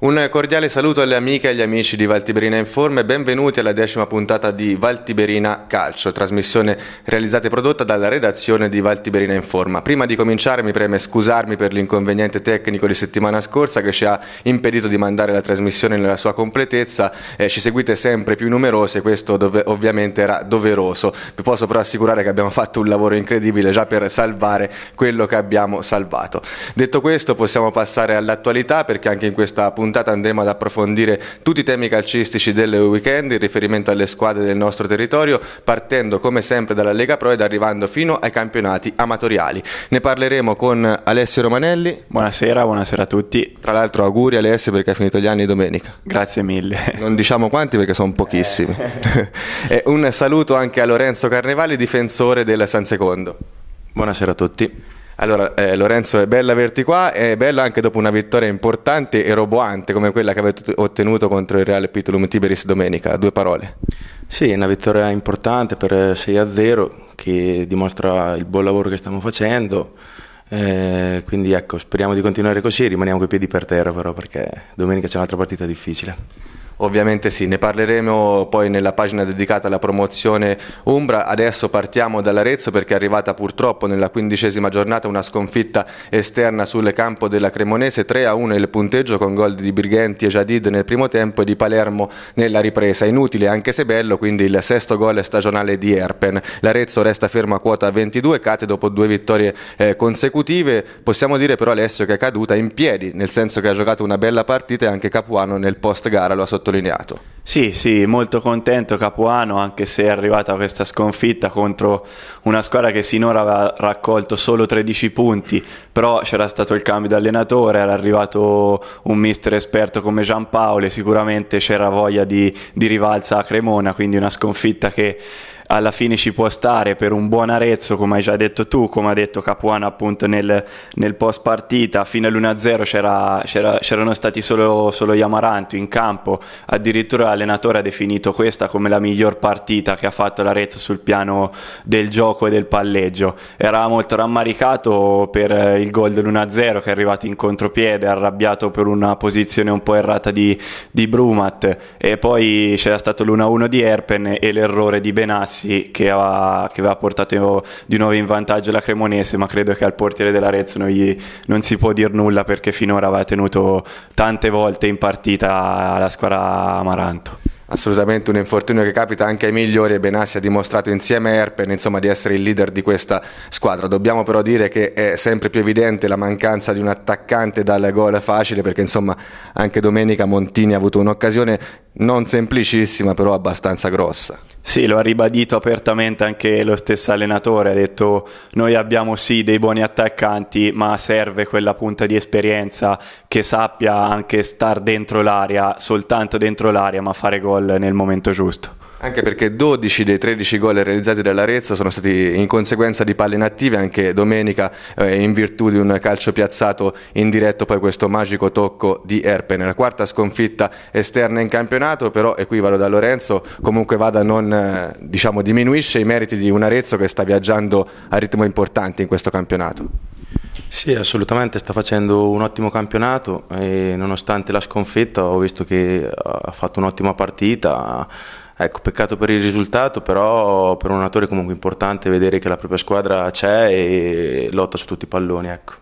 Un cordiale saluto alle amiche e agli amici di Valtiberina Informe, benvenuti alla decima puntata di Valtiberina Calcio, trasmissione realizzata e prodotta dalla redazione di Valtiberina Informa. Prima di cominciare mi preme scusarmi per l'inconveniente tecnico di settimana scorsa che ci ha impedito di mandare la trasmissione nella sua completezza, eh, ci seguite sempre più numerosi e questo dove, ovviamente era doveroso. Vi posso però assicurare che abbiamo fatto un lavoro incredibile già per salvare quello che abbiamo salvato. Detto questo possiamo passare all'attualità perché anche in questa puntata puntata andremo ad approfondire tutti i temi calcistici del weekend in riferimento alle squadre del nostro territorio, partendo come sempre dalla Lega Pro ed arrivando fino ai campionati amatoriali. Ne parleremo con Alessio Romanelli. Buonasera, buonasera a tutti. Tra l'altro auguri Alessio perché ha finito gli anni domenica. Grazie mille. Non diciamo quanti perché sono pochissimi. Eh. un saluto anche a Lorenzo Carnevali, difensore del San Secondo. Buonasera a tutti. Allora, eh, Lorenzo, è bello averti qua, è bello anche dopo una vittoria importante e roboante come quella che avete ottenuto contro il Real Pitulum Tiberis domenica. Due parole. Sì, è una vittoria importante per 6-0 che dimostra il buon lavoro che stiamo facendo. Eh, quindi ecco, speriamo di continuare così, rimaniamo coi piedi per terra però perché domenica c'è un'altra partita difficile. Ovviamente sì, ne parleremo poi nella pagina dedicata alla promozione Umbra. Adesso partiamo dall'Arezzo perché è arrivata purtroppo nella quindicesima giornata una sconfitta esterna sul campo della Cremonese. 3-1 il punteggio con gol di Brighenti e Jadid nel primo tempo e di Palermo nella ripresa. Inutile anche se bello, quindi il sesto gol stagionale di Erpen. L'Arezzo resta fermo a quota 22, cade dopo due vittorie eh, consecutive. Possiamo dire però Alessio che è caduta in piedi, nel senso che ha giocato una bella partita e anche Capuano nel post gara lo ha sottolineato sottolineato. Sì, sì, molto contento Capuano anche se è arrivata questa sconfitta contro una squadra che sinora aveva raccolto solo 13 punti, però c'era stato il cambio di allenatore, era arrivato un mister esperto come Gian Paolo e sicuramente c'era voglia di, di rivalsa a Cremona, quindi una sconfitta che alla fine ci può stare per un buon Arezzo, come hai già detto tu, come ha detto Capuano appunto nel, nel post partita, fino all'1-0 c'era, c'era, c'erano stati solo, solo Yamarantu in campo, addirittura l'allenatore ha definito questa come la miglior partita che ha fatto l'Arezzo sul piano del gioco e del palleggio. Era molto rammaricato per il gol dell'1-0 che è arrivato in contropiede, arrabbiato per una posizione un po' errata di, di Brumat e poi c'era stato l'1-1 di Erpen e l'errore di Benassi Massi che aveva, che aveva, portato di nuovo in vantaggio la Cremonese, ma credo che al portiere dell'Arezzo non, gli, non si può dire nulla perché finora aveva tenuto tante volte in partita la squadra Amaranto assolutamente un infortunio che capita anche ai migliori e Benassi ha dimostrato insieme a Erpen insomma, di essere il leader di questa squadra. Dobbiamo però dire che è sempre più evidente la mancanza di un attaccante dal gol facile perché insomma, anche domenica Montini ha avuto un'occasione non semplicissima però abbastanza grossa. Sì, lo ha ribadito apertamente anche lo stesso allenatore, ha detto noi abbiamo sì dei buoni attaccanti, ma serve quella punta di esperienza che sappia anche star dentro l'area, soltanto dentro l'area, ma fare gol nel momento giusto. Anche perché 12 dei 13 gol realizzati dall'Arezzo sono stati in conseguenza di palle inattive, anche domenica eh, in virtù di un calcio piazzato in diretto poi questo magico tocco di Erpen. La quarta sconfitta esterna in campionato, però, e qui vado da Lorenzo, comunque vada non eh, diciamo, diminuisce i meriti di un Arezzo che sta viaggiando a ritmo importante in questo campionato. Sì, assolutamente, sta facendo un ottimo campionato e nonostante la sconfitta ho visto che ha fatto un'ottima partita, Ecco, peccato per il risultato, però per un allenatore comunque importante vedere che la propria squadra c'è e lotta su tutti i palloni. Ecco.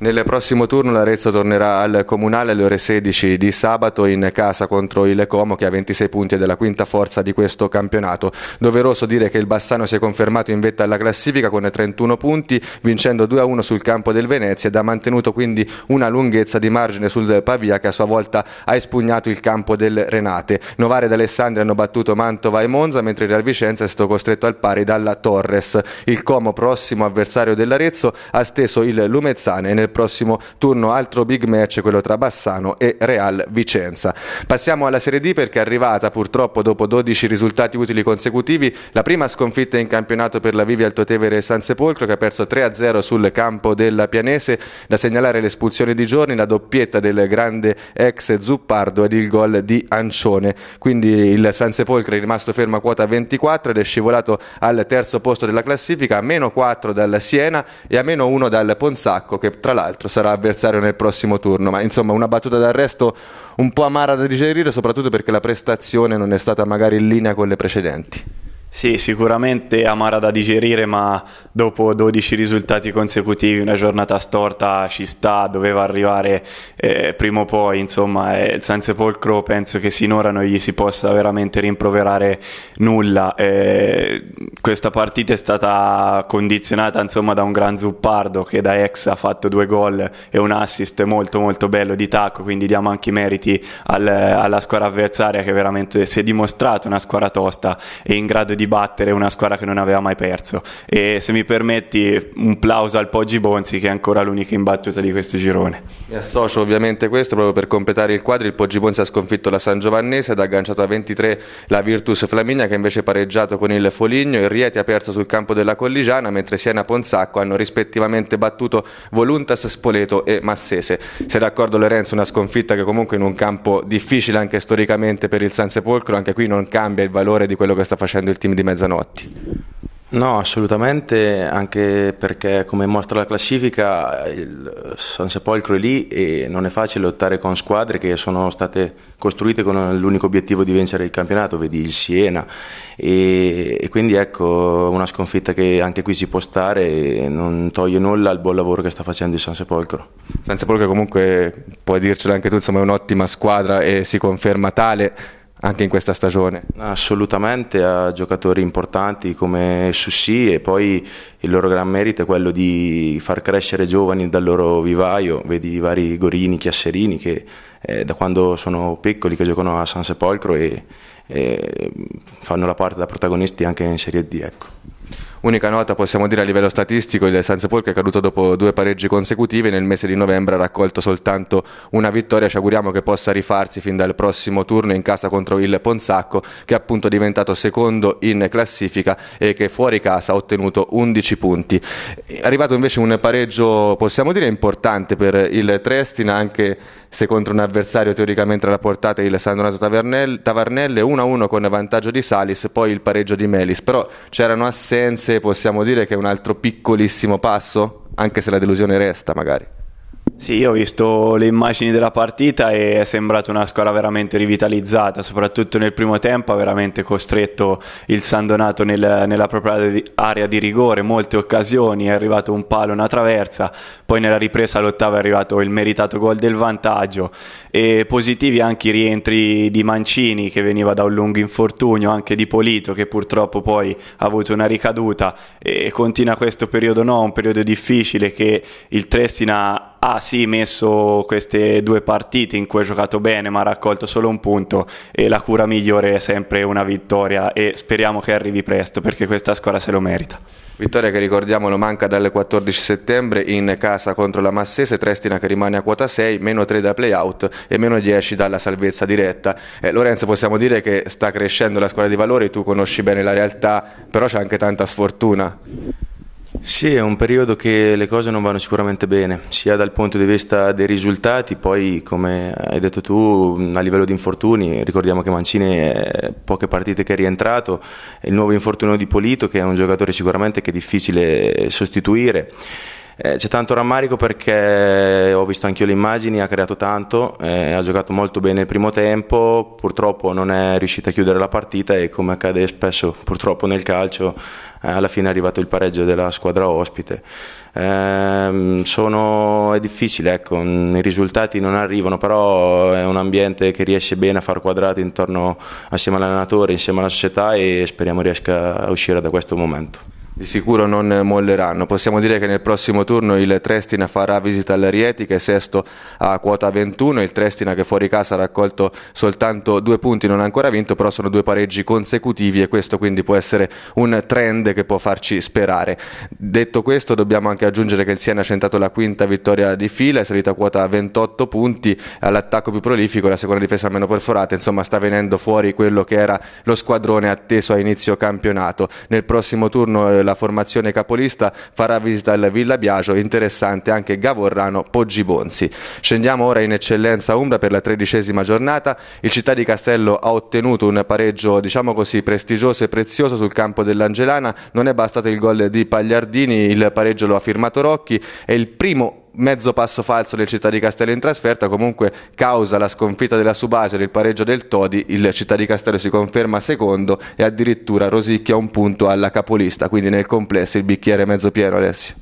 Nel prossimo turno l'Arezzo tornerà al Comunale alle ore 16 di sabato in casa contro il Como che ha 26 punti ed è la quinta forza di questo campionato. Doveroso dire che il Bassano si è confermato in vetta alla classifica con 31 punti vincendo 2-1 sul campo del Venezia ed ha mantenuto quindi una lunghezza di margine sul Pavia che a sua volta ha espugnato il campo del Renate. Novare ed Alessandria hanno battuto Mantova e Monza mentre il Real Vicenza è stato costretto al pari dalla Torres. Il Como prossimo avversario dell'Arezzo ha steso il Lumezzane e nel nel prossimo turno. Altro big match, quello tra Bassano e Real Vicenza. Passiamo alla Serie D perché è arrivata purtroppo dopo 12 risultati utili consecutivi la prima sconfitta in campionato per la Vivi Altotevere San Sepolcro che ha perso 3-0 sul campo della Pianese. Da segnalare l'espulsione di Giorni, la doppietta del grande ex Zuppardo ed il gol di Ancione. Quindi il San Sepolcro è rimasto fermo a quota 24 ed è scivolato al terzo posto della classifica, a meno 4 dal Siena e a meno 1 dal Ponzacco che tra l'altro l'altro sarà avversario nel prossimo turno. Ma insomma, una battuta d'arresto un po' amara da digerire, soprattutto perché la prestazione non è stata magari in linea con le precedenti. Sì, sicuramente amara da digerire, ma dopo 12 risultati consecutivi, una giornata storta ci sta, doveva arrivare eh, prima o poi, insomma, eh, il San Sepolcro penso che sinora non gli si possa veramente rimproverare nulla. Eh, questa partita è stata condizionata, insomma, da un gran Zuppardo che da ex ha fatto due gol e un assist molto molto bello di tacco, quindi diamo anche i meriti al, alla squadra avversaria che veramente si è dimostrata una squadra tosta e in grado di di battere una squadra che non aveva mai perso. E se mi permetti, un plauso al Poggi Bonzi, che è ancora l'unica imbattuta di questo girone. Mi associo ovviamente questo proprio per completare il quadro. Il Poggi Bonzi ha sconfitto la San Giovannese ed ha agganciato a 23 la Virtus Flaminia, che invece ha pareggiato con il Foligno. Il Rieti ha perso sul campo della Colligiana, mentre Siena e Ponzacco hanno rispettivamente battuto Voluntas, Spoleto e Massese. Sei d'accordo, Lorenzo? Una sconfitta che comunque in un campo difficile anche storicamente per il San Sepolcro, anche qui non cambia il valore di quello che sta facendo il team ultimi di mezzanotte. No, assolutamente, anche perché come mostra la classifica il San Sepolcro è lì e non è facile lottare con squadre che sono state costruite con l'unico obiettivo di vincere il campionato, vedi il Siena e, e quindi ecco una sconfitta che anche qui si può stare e non toglie nulla al buon lavoro che sta facendo il San Sepolcro. San Sepolcro comunque puoi dircelo anche tu, insomma è un'ottima squadra e si conferma tale anche in questa stagione? Assolutamente, a giocatori importanti come Sussi e poi il loro gran merito è quello di far crescere giovani dal loro vivaio, vedi i vari Gorini, Chiasserini che eh, da quando sono piccoli che giocano a San Sepolcro e, e eh, fanno la parte da protagonisti anche in Serie D. Ecco. Unica nota possiamo dire a livello statistico il Sansepol che è caduto dopo due pareggi consecutivi, nel mese di novembre ha raccolto soltanto una vittoria, ci auguriamo che possa rifarsi fin dal prossimo turno in casa contro il Ponzacco che è appunto diventato secondo in classifica e che fuori casa ha ottenuto 11 punti. È arrivato invece un pareggio possiamo dire importante per il Trestina anche se contro un avversario teoricamente alla portata il San Donato Tavernelle 1-1 con vantaggio di Salis, poi il pareggio di Melis, però c'erano assenze possiamo dire che è un altro piccolissimo passo, anche se la delusione resta magari. Sì, io ho visto le immagini della partita e è sembrata una squadra veramente rivitalizzata, soprattutto nel primo tempo ha veramente costretto il San Donato nel, nella propria area di rigore, molte occasioni, è arrivato un palo, una traversa, poi nella ripresa all'ottava è arrivato il meritato gol del vantaggio e positivi anche i rientri di Mancini che veniva da un lungo infortunio, anche di Polito che purtroppo poi ha avuto una ricaduta e continua questo periodo no, un periodo difficile che il Trestina ha ah, sì messo queste due partite in cui ha giocato bene ma ha raccolto solo un punto e la cura migliore è sempre una vittoria e speriamo che arrivi presto perché questa squadra se lo merita. Vittoria che ricordiamo lo manca dal 14 settembre in casa contro la Massese, Trestina che rimane a quota 6, meno 3 da playout e meno 10 dalla salvezza diretta. Eh, Lorenzo possiamo dire che sta crescendo la squadra di valori, tu conosci bene la realtà, però c'è anche tanta sfortuna. Sì, è un periodo che le cose non vanno sicuramente bene, sia dal punto di vista dei risultati, poi come hai detto tu a livello di infortuni, ricordiamo che Mancini poche partite che è rientrato, il nuovo infortunio di Polito che è un giocatore sicuramente che è difficile sostituire. Eh, c'è tanto rammarico perché ho visto anche io le immagini, ha creato tanto, eh, ha giocato molto bene il primo tempo, purtroppo non è riuscita a chiudere la partita e come accade spesso purtroppo nel calcio eh, alla fine è arrivato il pareggio della squadra ospite. Ehm, sono, è difficile, ecco, mm, i risultati non arrivano, però è un ambiente che riesce bene a far quadrato intorno assieme all'allenatore, insieme alla società e speriamo riesca a uscire da questo momento di sicuro non molleranno. Possiamo dire che nel prossimo turno il Trestina farà visita al Rieti che è sesto a quota 21, il Trestina che fuori casa ha raccolto soltanto due punti, non ha ancora vinto, però sono due pareggi consecutivi e questo quindi può essere un trend che può farci sperare. Detto questo dobbiamo anche aggiungere che il Siena ha centrato la quinta vittoria di fila, è salita a quota 28 punti, all'attacco più prolifico, la seconda difesa meno perforata, insomma sta venendo fuori quello che era lo squadrone atteso a inizio campionato. Nel prossimo turno eh, la formazione capolista farà visita al Villa Biagio, interessante anche Gavorrano Poggi Bonzi. Scendiamo ora in eccellenza Umbra per la tredicesima giornata, il Città di Castello ha ottenuto un pareggio diciamo così prestigioso e prezioso sul campo dell'Angelana, non è bastato il gol di Pagliardini, il pareggio lo ha firmato Rocchi, è il primo mezzo passo falso del Città di Castello in trasferta, comunque causa la sconfitta della Subasio e il pareggio del Todi, il Città di Castello si conferma secondo e addirittura rosicchia un punto alla capolista, quindi nel complesso il bicchiere mezzo pieno Alessio.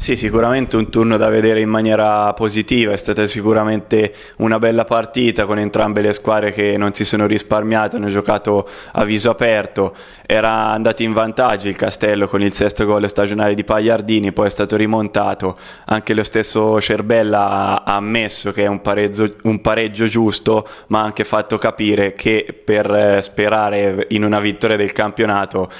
Sì, sicuramente un turno da vedere in maniera positiva, è stata sicuramente una bella partita con entrambe le squadre che non si sono risparmiate, hanno giocato a viso aperto, era andato in vantaggio il Castello con il sesto gol stagionale di Pagliardini, poi è stato rimontato, anche lo stesso Cerbella ha ammesso che è un pareggio, un pareggio giusto, ma ha anche fatto capire che per eh, sperare in una vittoria del campionato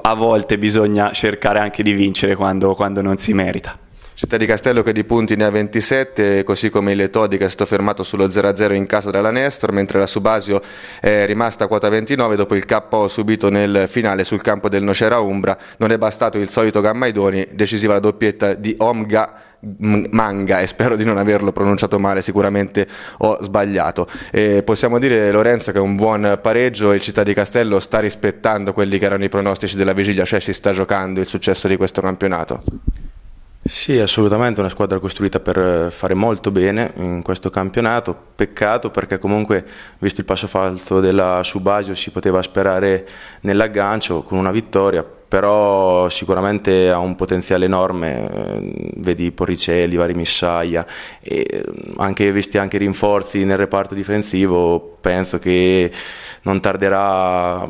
a volte bisogna cercare anche di vincere quando, quando non si merita. Città di Castello che di punti ne ha 27, così come il Todi che è stato fermato sullo 0-0 in casa della Nestor, mentre la Subasio è rimasta a quota 29 dopo il KO subito nel finale sul campo del Nocera Umbra. Non è bastato il solito Gammaidoni, decisiva la doppietta di Omga Manga e spero di non averlo pronunciato male, sicuramente ho sbagliato. E possiamo dire Lorenzo che è un buon pareggio, il Città di Castello sta rispettando quelli che erano i pronostici della vigilia, cioè si sta giocando il successo di questo campionato. Sì, assolutamente, una squadra costruita per eh, fare molto bene in questo campionato, peccato perché comunque visto il passo falso della Subasio si poteva sperare nell'aggancio con una vittoria, però sicuramente ha un potenziale enorme, eh, vedi Porricelli, vari Missaia, e eh, anche, visti anche i rinforzi nel reparto difensivo, penso che non tarderà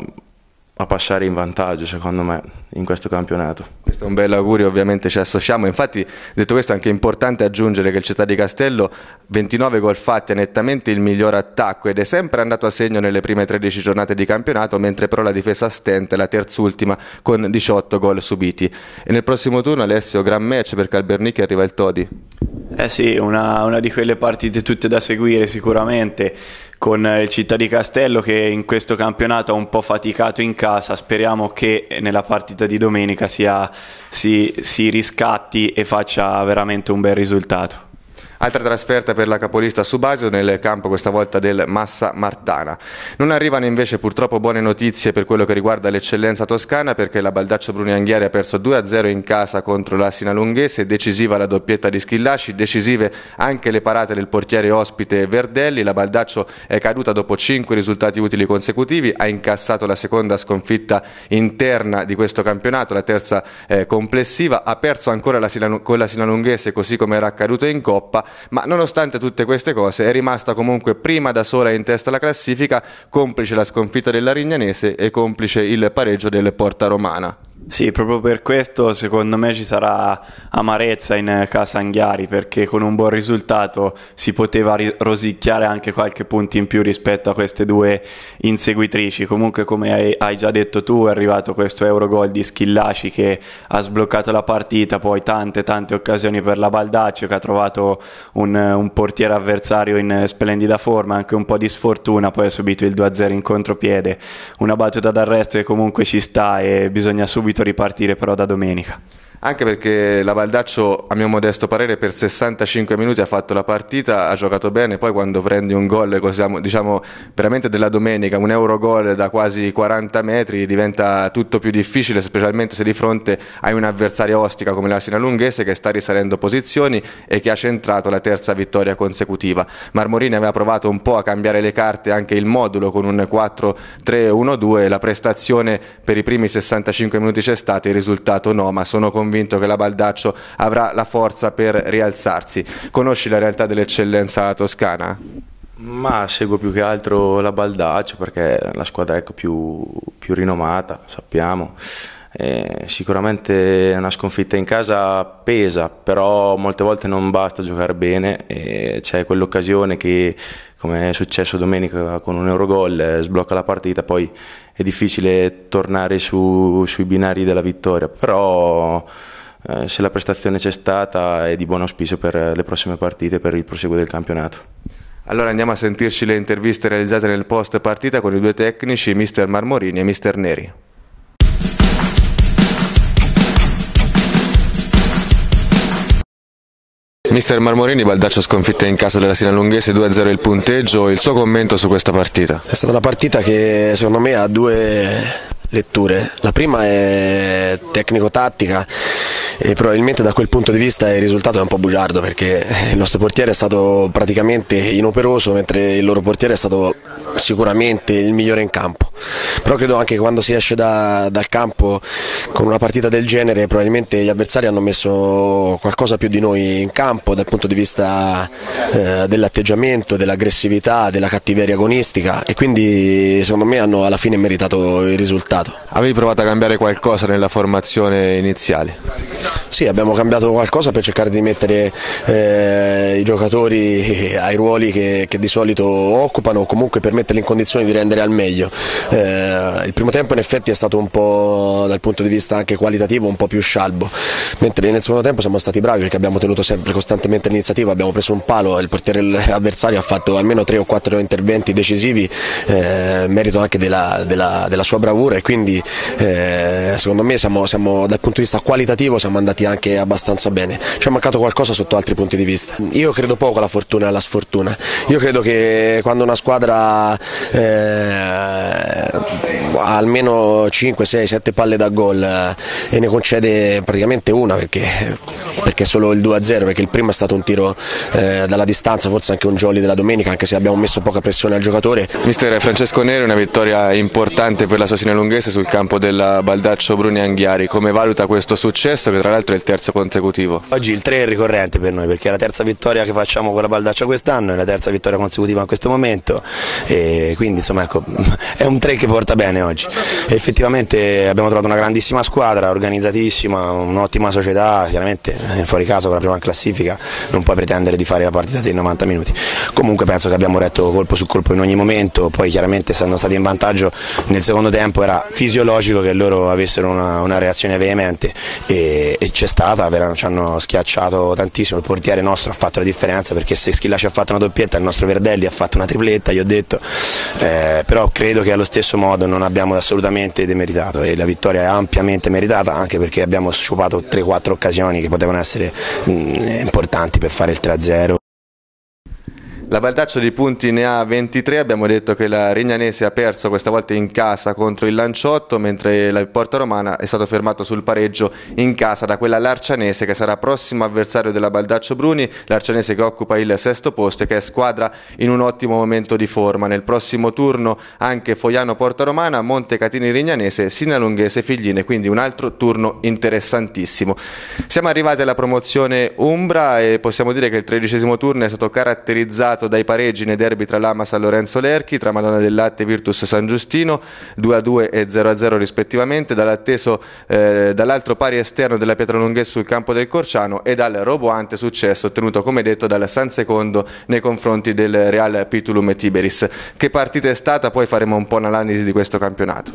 a passare in vantaggio secondo me in questo campionato. Questo è un bel augurio, ovviamente ci associamo, infatti detto questo è anche importante aggiungere che il Città di Castello 29 gol fatti è nettamente il miglior attacco ed è sempre andato a segno nelle prime 13 giornate di campionato, mentre però la difesa stenta è la terzultima con 18 gol subiti. E nel prossimo turno Alessio, gran match per al arriva il Todi. Eh sì, una, una di quelle partite tutte da seguire sicuramente con il Città di Castello che in questo campionato ha un po' faticato in casa, speriamo che nella partita di domenica sia, si, si riscatti e faccia veramente un bel risultato. Altra trasferta per la capolista Subasio nel campo questa volta del Massa Martana. Non arrivano invece purtroppo buone notizie per quello che riguarda l'eccellenza toscana perché la Baldaccio Brunianghieri ha perso 2-0 in casa contro la Sinalunghese, decisiva la doppietta di Schillaci, decisive anche le parate del portiere ospite Verdelli, la Baldaccio è caduta dopo 5 risultati utili consecutivi, ha incassato la seconda sconfitta interna di questo campionato, la terza eh, complessiva, ha perso ancora la con la Sinalunghese così come era accaduto in Coppa ma nonostante tutte queste cose è rimasta comunque prima da sola in testa alla classifica, complice la sconfitta della Rignanese e complice il pareggio del Porta Romana. Sì, proprio per questo secondo me ci sarà amarezza in casa Anghiari perché con un buon risultato si poteva rosicchiare anche qualche punto in più rispetto a queste due inseguitrici. Comunque come hai, hai già detto tu è arrivato questo Eurogol di Schillaci che ha sbloccato la partita, poi tante tante occasioni per la Baldaccio che ha trovato un, un portiere avversario in splendida forma, anche un po' di sfortuna, poi ha subito il 2-0 in contropiede, una battuta d'arresto che comunque ci sta e bisogna subito subito ripartire però da domenica anche perché la Valdaccio a mio modesto parere, per 65 minuti ha fatto la partita, ha giocato bene, poi quando prendi un gol, diciamo veramente della domenica, un euro gol da quasi 40 metri, diventa tutto più difficile, specialmente se di fronte hai un avversario ostica come la Sinalunghese che sta risalendo posizioni e che ha centrato la terza vittoria consecutiva. Marmorini aveva provato un po' a cambiare le carte, anche il modulo con un 4-3-1-2, la prestazione per i primi 65 minuti c'è stata, il risultato no, ma sono convinto convinto che la Baldaccio avrà la forza per rialzarsi. Conosci la realtà dell'eccellenza toscana? Ma seguo più che altro la Baldaccio perché è la squadra ecco, più, più rinomata, sappiamo. Eh, sicuramente una sconfitta in casa pesa, però molte volte non basta giocare bene, e eh, c'è quell'occasione che come è successo domenica con un Eurogol, eh, sblocca la partita, poi è difficile tornare su, sui binari della vittoria, però eh, se la prestazione c'è stata è di buon auspicio per le prossime partite, per il proseguo del campionato. Allora andiamo a sentirci le interviste realizzate nel post partita con i due tecnici, mister Marmorini e mister Neri. Mister Marmorini, Baldaccio sconfitta in casa della Sinalunghese 2-0 il punteggio, il suo commento su questa partita? È stata una partita che secondo me ha due letture, la prima è tecnico-tattica e probabilmente da quel punto di vista il risultato è un po' bugiardo perché il nostro portiere è stato praticamente inoperoso mentre il loro portiere è stato sicuramente il migliore in campo però credo anche che quando si esce da, dal campo con una partita del genere probabilmente gli avversari hanno messo qualcosa più di noi in campo dal punto di vista eh, dell'atteggiamento, dell'aggressività, della cattiveria agonistica e quindi secondo me hanno alla fine meritato il risultato. Avevi provato a cambiare qualcosa nella formazione iniziale? Sì, abbiamo cambiato qualcosa per cercare di mettere eh, i giocatori ai ruoli che, che, di solito occupano o comunque per metterli in condizione di rendere al meglio. Eh, il primo tempo in effetti è stato un po' dal punto di vista anche qualitativo un po' più scialbo, mentre nel secondo tempo siamo stati bravi perché abbiamo tenuto sempre costantemente l'iniziativa, abbiamo preso un palo, il portiere avversario ha fatto almeno tre o quattro interventi decisivi, eh, merito anche della, della, della, sua bravura e quindi eh, secondo me siamo, siamo, dal punto di vista qualitativo siamo siamo andati anche abbastanza bene. Ci è mancato qualcosa sotto altri punti di vista. Io credo poco alla fortuna e alla sfortuna. Io credo che quando una squadra eh, ha almeno 5, 6, 7 palle da gol eh, e ne concede praticamente una perché, perché è solo il 2-0, perché il primo è stato un tiro eh, dalla distanza, forse anche un jolly della domenica, anche se abbiamo messo poca pressione al giocatore. Mister Francesco Neri, una vittoria importante per la Sosina Lunghese sul campo della Baldaccio Bruni Anghiari. Come valuta questo successo che tra l'altro è il terzo consecutivo. Oggi il 3 è ricorrente per noi perché è la terza vittoria che facciamo con la Baldaccia quest'anno, è la terza vittoria consecutiva in questo momento e quindi insomma ecco, è un 3 che porta bene oggi. Effettivamente abbiamo trovato una grandissima squadra, organizzatissima, un'ottima società, chiaramente eh, fuori caso con la prima classifica non puoi pretendere di fare la partita dei 90 minuti. Comunque penso che abbiamo retto colpo su colpo in ogni momento, poi chiaramente essendo stati in vantaggio nel secondo tempo era fisiologico che loro avessero una, una reazione veemente e e, c'è stata, verano, ci hanno schiacciato tantissimo, il portiere nostro ha fatto la differenza perché se Schilla ci ha fatto una doppietta, il nostro Verdelli ha fatto una tripletta, gli ho detto, eh, però credo che allo stesso modo non abbiamo assolutamente demeritato e la vittoria è ampiamente meritata anche perché abbiamo sciupato 3-4 occasioni che potevano essere mh, mm, importanti per fare il 3-0. La Baldaccio di punti ne ha 23, abbiamo detto che la Rignanese ha perso questa volta in casa contro il Lanciotto, mentre la Porta Romana è stato fermato sul pareggio in casa da quella Larcianese che sarà prossimo avversario della Baldaccio Bruni, Larcianese che occupa il sesto posto e che è squadra in un ottimo momento di forma. Nel prossimo turno anche Foiano Porta Romana, Montecatini Rignanese, Sinalunghese Figline, quindi un altro turno interessantissimo. Siamo arrivati alla promozione Umbra e possiamo dire che il tredicesimo turno è stato caratterizzato segnato dai pareggi nei derby tra Lama San Lorenzo Lerchi, tra Madonna del Latte e Virtus San Giustino, 2-2 e 0-0 rispettivamente, dall'atteso eh, dall'altro pari esterno della Pietra Pietralunghe sul campo del Corciano e dal roboante successo ottenuto come detto dal San Secondo nei confronti del Real Pitulum e Tiberis. Che partita è stata? Poi faremo un po' un'analisi di questo campionato.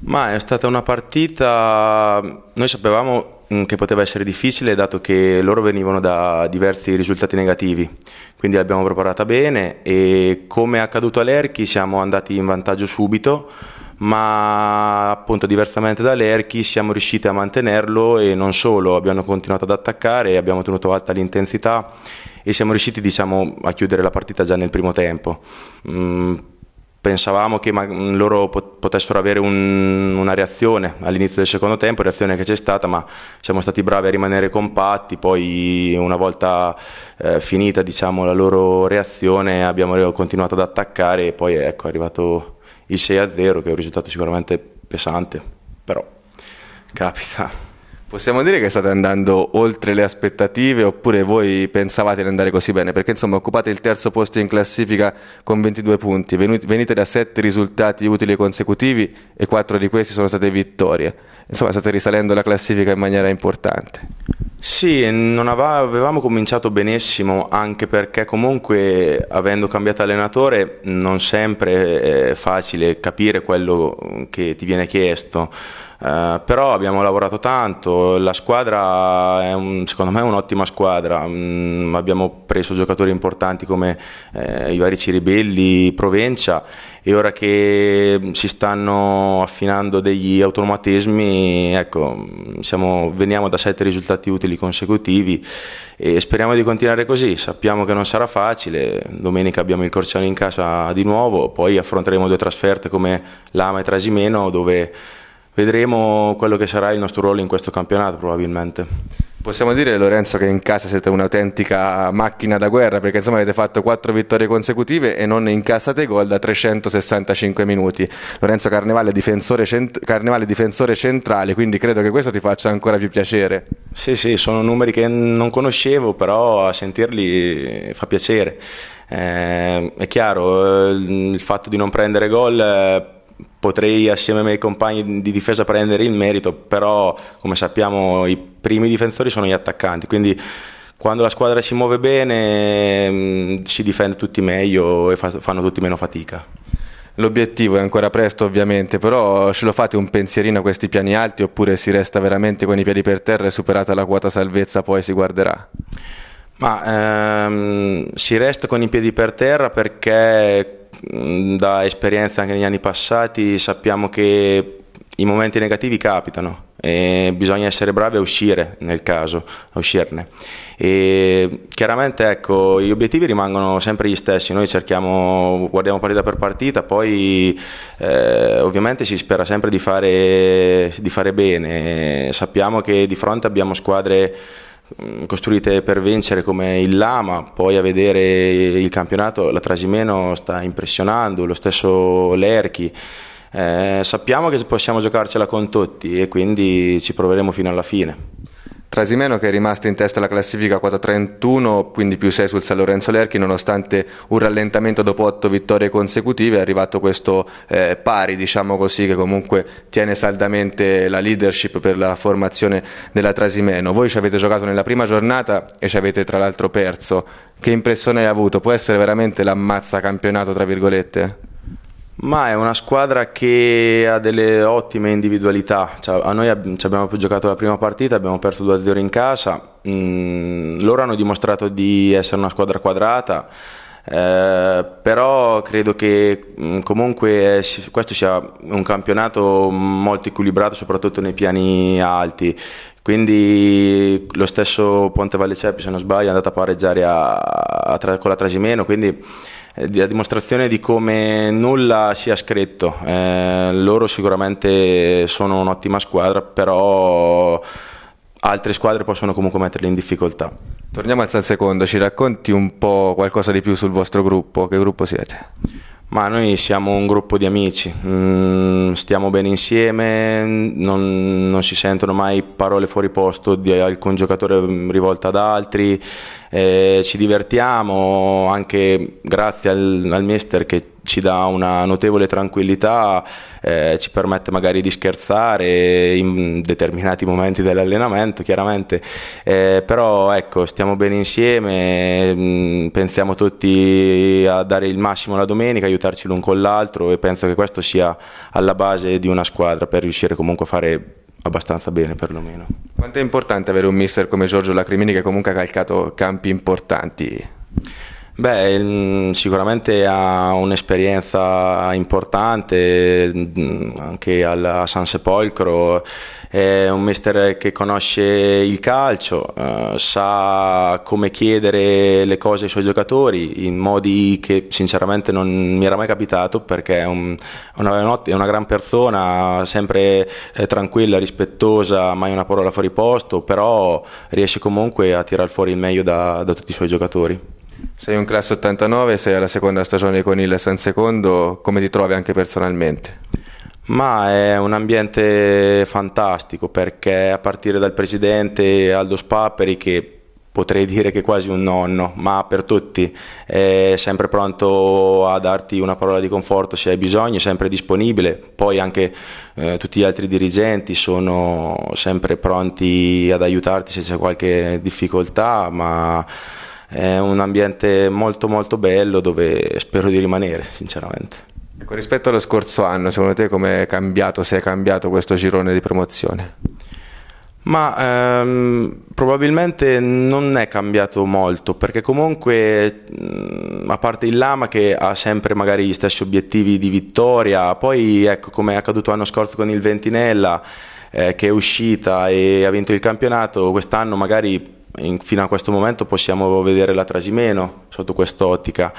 Ma è stata una partita, noi sapevamo mm, che poteva essere difficile dato che loro venivano da diversi risultati negativi, quindi l'abbiamo preparata bene e come è accaduto a Lerchi siamo andati in vantaggio subito, ma appunto diversamente da Lerchi siamo riusciti a mantenerlo e non solo, abbiamo continuato ad attaccare, abbiamo tenuto alta l'intensità e siamo riusciti diciamo, a chiudere la partita già nel primo tempo. Mm pensavamo che loro potessero avere un, una reazione all'inizio del secondo tempo, reazione che c'è stata, ma siamo stati bravi a rimanere compatti, poi una volta eh, finita diciamo, la loro reazione abbiamo continuato ad attaccare e poi ecco, è arrivato il 6-0 che è un risultato sicuramente pesante, però capita. Possiamo dire che state andando oltre le aspettative oppure voi pensavate di andare così bene? Perché insomma occupate il terzo posto in classifica con 22 punti, venite da 7 risultati utili consecutivi e 4 di questi sono state vittorie. Insomma state risalendo la classifica in maniera importante. Sì, non avevamo cominciato benissimo anche perché comunque avendo cambiato allenatore non sempre è facile capire quello che ti viene chiesto. Eh, però abbiamo lavorato tanto, la squadra è un, secondo me è un'ottima squadra, mm, abbiamo preso giocatori importanti come eh, i vari Ciribelli, Provencia e ora che si stanno affinando degli automatismi, ecco, siamo, veniamo da sette risultati utili consecutivi e speriamo di continuare così, sappiamo che non sarà facile, domenica abbiamo il Corciano in casa di nuovo, poi affronteremo due trasferte come Lama e Trasimeno dove Vedremo quello che sarà il nostro ruolo in questo campionato probabilmente. Possiamo dire Lorenzo che in casa siete un'autentica macchina da guerra perché insomma avete fatto quattro vittorie consecutive e non incassate gol da 365 minuti. Lorenzo Carnevale difensore, cent- Carnevale difensore centrale, quindi credo che questo ti faccia ancora più piacere. Sì, sì, sono numeri che non conoscevo, però a sentirli fa piacere. Eh, è chiaro, eh, il fatto di non prendere gol eh, potrei assieme ai miei compagni di difesa prendere il merito, però come sappiamo i primi difensori sono gli attaccanti, quindi quando la squadra si muove bene mm, si difende tutti meglio e fa fanno tutti meno fatica. L'obiettivo è ancora presto ovviamente, però ce lo fate un pensierino a questi piani alti oppure si resta veramente con i piedi per terra e superata la quota salvezza poi si guarderà? Ma ehm, si resta con i piedi per terra perché Mm, da esperienza anche negli anni passati sappiamo che i momenti negativi capitano e bisogna essere bravi a uscire nel caso, a uscirne. E chiaramente ecco, gli obiettivi rimangono sempre gli stessi, noi cerchiamo, guardiamo partita per partita, poi eh, ovviamente si spera sempre di fare, di fare bene, sappiamo che di fronte abbiamo squadre Mm, costruite per vincere come il Lama, poi a vedere il campionato la Trasimeno sta impressionando, lo stesso Lerchi. Eh, sappiamo che possiamo giocarcela con tutti e quindi ci proveremo fino alla fine. Trasimeno che è rimasto in testa alla classifica quota 31, quindi più 6 sul San Lorenzo Lerchi, nonostante un rallentamento dopo 8 vittorie consecutive, è arrivato questo eh, pari, diciamo così, che comunque tiene saldamente la leadership per la formazione della Trasimeno. Voi ci avete giocato nella prima giornata e ci avete tra l'altro perso. Che impressione hai avuto? Può essere veramente l'ammazza campionato, tra virgolette? Ma è una squadra che ha delle ottime individualità, cioè, a noi ab- abbiamo giocato la prima partita, abbiamo perso 2-0 in casa, mm, loro hanno dimostrato di essere una squadra quadrata, eh, però credo che mm, comunque eh, questo sia un campionato molto equilibrato soprattutto nei piani alti quindi lo stesso Ponte Valle Ceppi se non sbaglio è andato a pareggiare a, a, a, con la Trasimeno quindi la eh, dimostrazione di come nulla sia scritto. Eh, loro sicuramente sono un'ottima squadra, però altre squadre possono comunque metterli in difficoltà. Torniamo al San Secondo, ci racconti un po' qualcosa di più sul vostro gruppo, che gruppo siete? Ma noi siamo un gruppo di amici, mm, stiamo bene insieme, non, non, si sentono mai parole fuori posto di alcun giocatore mm, rivolta ad altri, eh, ci divertiamo anche grazie al, al mister che ci dà una notevole tranquillità, eh, ci permette magari di scherzare in determinati momenti dell'allenamento, chiaramente, eh, però ecco, stiamo bene insieme, mm, pensiamo tutti a dare il massimo la domenica, aiutarci l'un con l'altro e penso che questo sia alla base di una squadra per riuscire comunque a fare abbastanza bene perlomeno. Quanto è importante avere un mister come Giorgio Lacrimini che comunque ha calcato campi importanti? Beh, sicuramente ha un'esperienza importante mm, anche alla San Sepolcro, è un mister che conosce il calcio, eh, sa come chiedere le cose ai suoi giocatori in modi che sinceramente non mi era mai capitato perché è, una, è una gran persona, sempre eh, tranquilla, rispettosa, mai una parola fuori posto, però riesce comunque a tirar fuori il meglio da, da tutti i suoi giocatori. Sei un classe 89, sei alla seconda stagione con il San Secondo, come ti trovi anche personalmente? Ma è un ambiente fantastico perché a partire dal presidente Aldo Spaperi che potrei dire che è quasi un nonno, ma per tutti, è sempre pronto a darti una parola di conforto se hai bisogno, è sempre disponibile, poi anche eh, tutti gli altri dirigenti sono sempre pronti ad aiutarti se c'è qualche difficoltà, ma è un ambiente molto molto bello dove spero di rimanere sinceramente. Ecco, rispetto allo scorso anno, secondo te come è cambiato, se è cambiato questo girone di promozione? Ma ehm, probabilmente non è cambiato molto perché comunque a parte il Lama che ha sempre magari gli stessi obiettivi di vittoria, poi ecco come è accaduto l'anno scorso con il Ventinella eh, che è uscita e ha vinto il campionato, quest'anno magari in, fino a questo momento possiamo vedere la Trasimeno sotto quest'ottica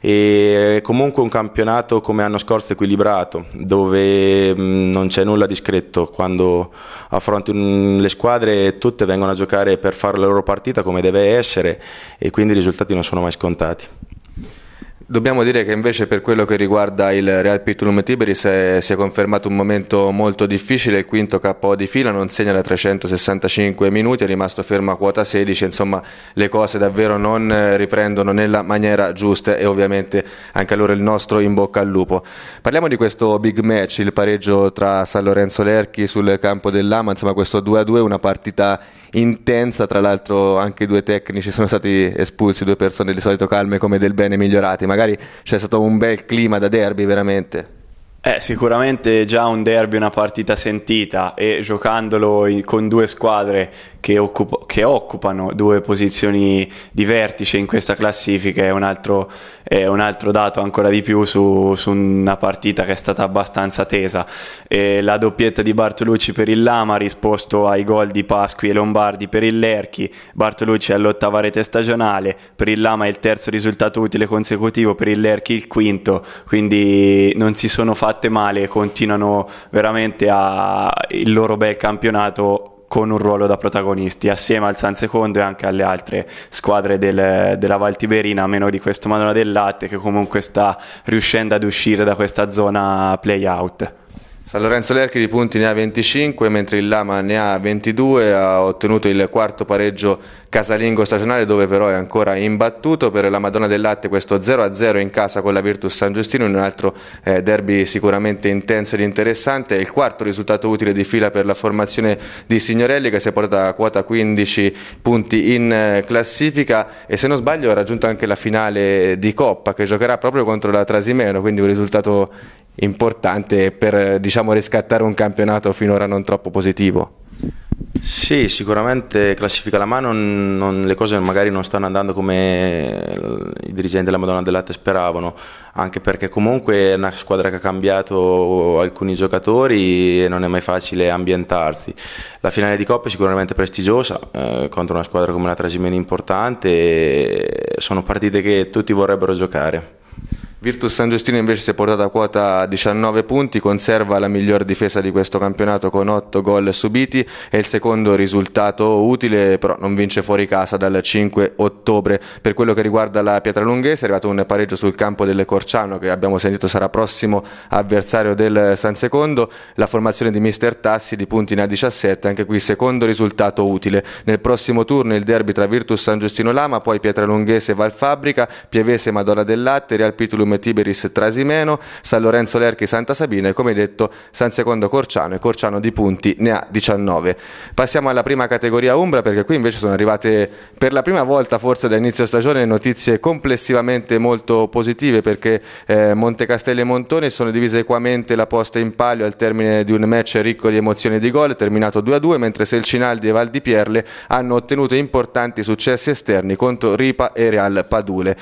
e eh, comunque un campionato come l'anno scorso equilibrato dove mm, non c'è nulla di scritto quando affronti le squadre tutte vengono a giocare per fare la loro partita come deve essere e quindi i risultati non sono mai scontati. Dobbiamo dire che invece per quello che riguarda il Real Pitulum Tiberis è, si è confermato un momento molto difficile, il quinto KO di fila, non segna da 365 minuti, è rimasto fermo a quota 16, insomma le cose davvero non riprendono nella maniera giusta e ovviamente anche allora il nostro in bocca al lupo. Parliamo di questo big match, il pareggio tra San Lorenzo Lerchi sul campo dell'Ama, insomma questo 2-2, una partita intensa, tra l'altro anche due tecnici sono stati espulsi, due persone di solito calme come del bene migliorati, magari c'è stato un bel clima da derby veramente. Eh, sicuramente già un derby una partita sentita e giocandolo in, con due squadre che, occupo, che, occupano due posizioni di vertice in questa classifica è un altro, è un altro dato ancora di più su, su, una partita che è stata abbastanza tesa. E la doppietta di Bartolucci per il Lama ha risposto ai gol di Pasqui e Lombardi per il Lerchi, Bartolucci all'ottava rete stagionale, per il Lama è il terzo risultato utile consecutivo, per il Lerchi il quinto, quindi non si sono fatti fatte male continuano veramente a il loro bel campionato con un ruolo da protagonisti assieme al San Secondo e anche alle altre squadre del, della Valtiberina, a meno di questo Madonna del Latte che comunque sta riuscendo ad uscire da questa zona play out. San Lorenzo Lerchi di punti ne ha 25 mentre il Lama ne ha 22, ha ottenuto il quarto pareggio casalingo stagionale dove però è ancora imbattuto per la Madonna del Latte questo 0-0 in casa con la Virtus San Giustino in un altro eh, derby sicuramente intenso ed interessante, il quarto risultato utile di fila per la formazione di Signorelli che si è portata a quota 15 punti in eh, classifica e se non sbaglio ha raggiunto anche la finale di Coppa che giocherà proprio contro la Trasimeno, quindi un risultato importante per eh, diciamo, diciamo, riscattare un campionato finora non troppo positivo? Sì, sicuramente classifica la mano non, le cose magari non stanno andando come i dirigenti della Madonna del Latte speravano, anche perché comunque è una squadra che ha cambiato alcuni giocatori e non è mai facile ambientarsi. La finale di Coppa è sicuramente prestigiosa eh, contro una squadra come la Trasimeno importante e sono partite che tutti vorrebbero giocare. Virtus San Giustino invece si è portata a quota 19 punti, conserva la miglior difesa di questo campionato con 8 gol subiti, è il secondo risultato utile, però non vince fuori casa dal 5 ottobre. Per quello che riguarda la Pietralunghese è arrivato un pareggio sul campo delle Corciano che abbiamo sentito sarà prossimo avversario del San Secondo, la formazione di Mister Tassi di punti a 17, anche qui secondo risultato utile. Nel prossimo turno il derby tra Virtus San Giustino Lama, poi Pietralunghese Valfabbrica, Pievese Madonna del Latte, Real Pitulum Juventum, Tiberis Trasimeno, San Lorenzo Lerchi, Santa Sabina e come detto San Secondo Corciano e Corciano di punti ne ha 19. Passiamo alla prima categoria Umbra perché qui invece sono arrivate per la prima volta forse da inizio stagione notizie complessivamente molto positive perché eh, Montecastello e Montoni sono divise equamente la posta in palio al termine di un match ricco di emozioni e di gol terminato 2-2 mentre Selcinaldi e Val di Pierle hanno ottenuto importanti successi esterni contro Ripa e Real Padule.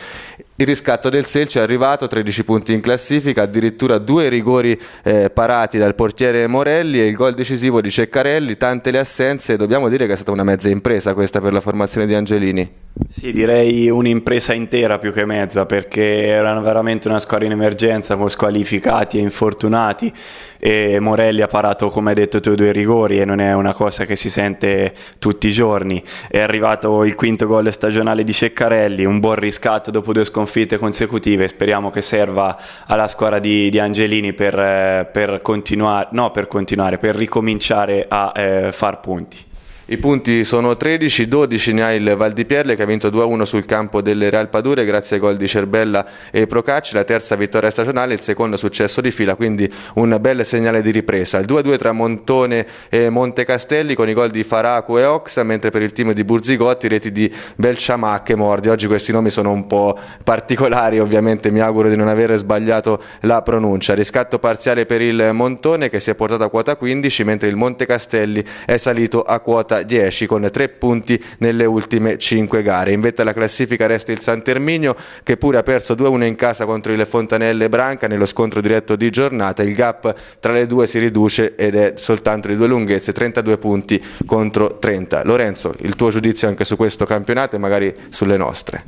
Il riscatto del Selce è arrivato, 13 punti in classifica, addirittura due rigori eh, parati dal portiere Morelli e il gol decisivo di Ceccarelli, tante le assenze, dobbiamo dire che è stata una mezza impresa questa per la formazione di Angelini. Sì, direi un'impresa intera più che mezza perché era veramente una squadra in emergenza con squalificati e infortunati e Morelli ha parato come hai detto tu due rigori e non è una cosa che si sente tutti i giorni. È arrivato il quinto gol stagionale di Ceccarelli, un buon riscatto dopo due sconfitte sconfitte consecutive, speriamo che serva alla squadra di, di Angelini per, eh, per, continuare, no, per continuare, per ricominciare a eh, far punti. I punti sono 13, 12 ne ha il Val di Pierle che ha vinto 2-1 sul campo delle Real Padure grazie ai gol di Cerbella e Procacci, la terza vittoria stagionale, il secondo successo di fila, quindi un bel segnale di ripresa. Il 2-2 tra Montone e Montecastelli con i gol di Faracu e Oxa, mentre per il team di Burzigotti reti di Belciamac e Mordi. Oggi questi nomi sono un po' particolari, ovviamente mi auguro di non aver sbagliato la pronuncia. Riscatto parziale per il Montone che si è portato a quota 15, mentre il Montecastelli è salito a quota giornata 10 con 3 punti nelle ultime 5 gare. In vetta alla classifica resta il Santerminio che pure ha perso 2-1 in casa contro il Fontanelle Branca nello scontro diretto di giornata. Il gap tra le due si riduce ed è soltanto di due lunghezze, 32 punti contro 30. Lorenzo, il tuo giudizio anche su questo campionato e magari sulle nostre?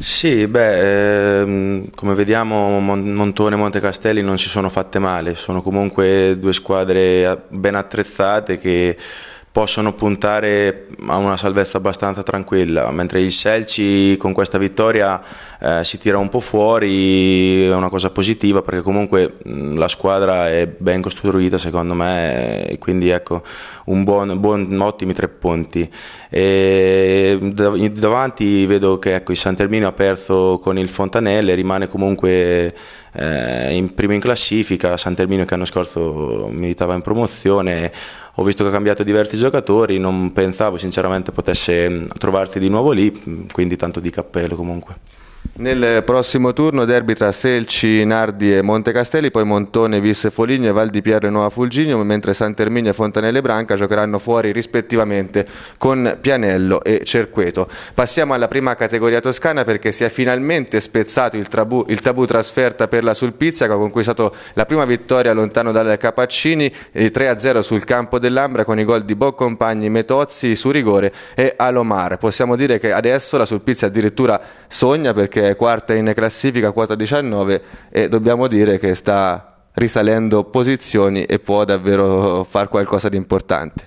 Sì, beh, ehm, come vediamo Montone e Montecastelli non si sono fatte male, sono comunque due squadre ben attrezzate che possono puntare a una salvezza abbastanza tranquilla, mentre il Selci con questa vittoria eh, si tira un po' fuori, è una cosa positiva perché comunque mm, la squadra è ben costruita secondo me quindi ecco un buon, buon ottimi tre punti. E davanti vedo che ecco, il San Termino ha perso con il Fontanelle, rimane comunque eh, in primo in classifica, Sant'Elmino che l'anno scorso militava in promozione, ho visto che ha cambiato diversi giocatori, non pensavo sinceramente potesse mm, trovarsi di nuovo lì, mm, quindi tanto di cappello comunque. Nel prossimo turno derby tra Selci, Nardi e Montecastelli, poi Montone, Visse Foligno, e Val di Pierro e Nuova Fulginio, mentre Sant'Erminio e Fontanelle Branca giocheranno fuori rispettivamente con Pianello e Cerqueto. Passiamo alla prima categoria toscana perché si è finalmente spezzato il, trabu, il tabù trasferta per la Sulpizia che ha conquistato la prima vittoria lontano dalle Capaccini 3-0 sul campo dell'Ambra con i gol di Boccompagni, Metozzi su rigore e Alomar. Possiamo dire che adesso la Sulpizia addirittura sogna perché eh, quarta in classifica, quota 19 e dobbiamo dire che sta risalendo posizioni e può davvero far qualcosa di importante.